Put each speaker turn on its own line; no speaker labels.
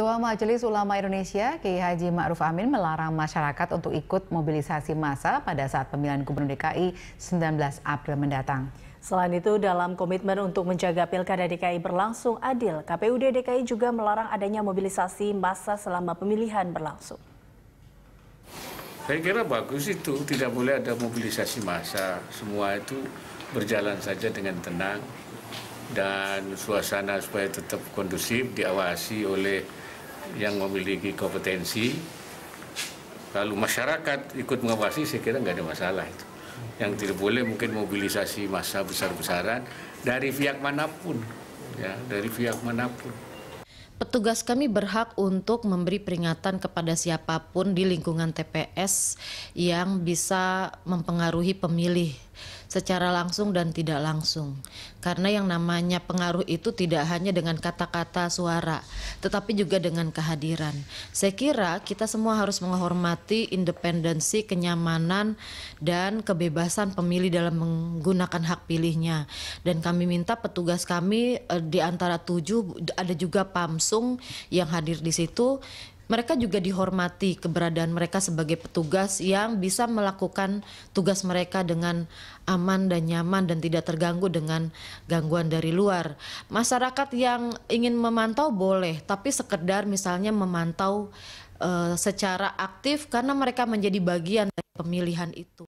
Ketua Majelis Ulama Indonesia, Kiai Haji Ma'ruf Amin melarang masyarakat untuk ikut mobilisasi massa pada saat pemilihan Gubernur DKI 19 April mendatang. Selain itu, dalam
komitmen untuk menjaga Pilkada DKI berlangsung adil, KPUD DKI juga melarang adanya mobilisasi massa selama pemilihan berlangsung.
Saya kira bagus itu, tidak boleh ada mobilisasi massa. Semua itu berjalan saja dengan tenang dan suasana supaya tetap kondusif diawasi oleh yang memiliki kompetensi. Kalau masyarakat ikut mengawasi, saya kira nggak ada masalah itu. Yang tidak boleh mungkin mobilisasi massa besar-besaran dari pihak manapun, ya dari pihak manapun.
Petugas kami berhak untuk memberi peringatan kepada siapapun di lingkungan TPS yang bisa mempengaruhi pemilih secara langsung dan tidak langsung. Karena yang namanya pengaruh itu tidak hanya dengan kata-kata suara, tetapi juga dengan kehadiran. Saya kira kita semua harus menghormati independensi, kenyamanan, dan kebebasan pemilih dalam menggunakan hak pilihnya. Dan kami minta petugas kami eh, di antara tujuh, ada juga Pamsung yang hadir di situ mereka juga dihormati keberadaan mereka sebagai petugas yang bisa melakukan tugas mereka dengan aman dan nyaman dan tidak terganggu dengan gangguan dari luar. Masyarakat yang ingin memantau boleh, tapi sekedar misalnya memantau uh, secara aktif karena mereka menjadi bagian dari pemilihan itu.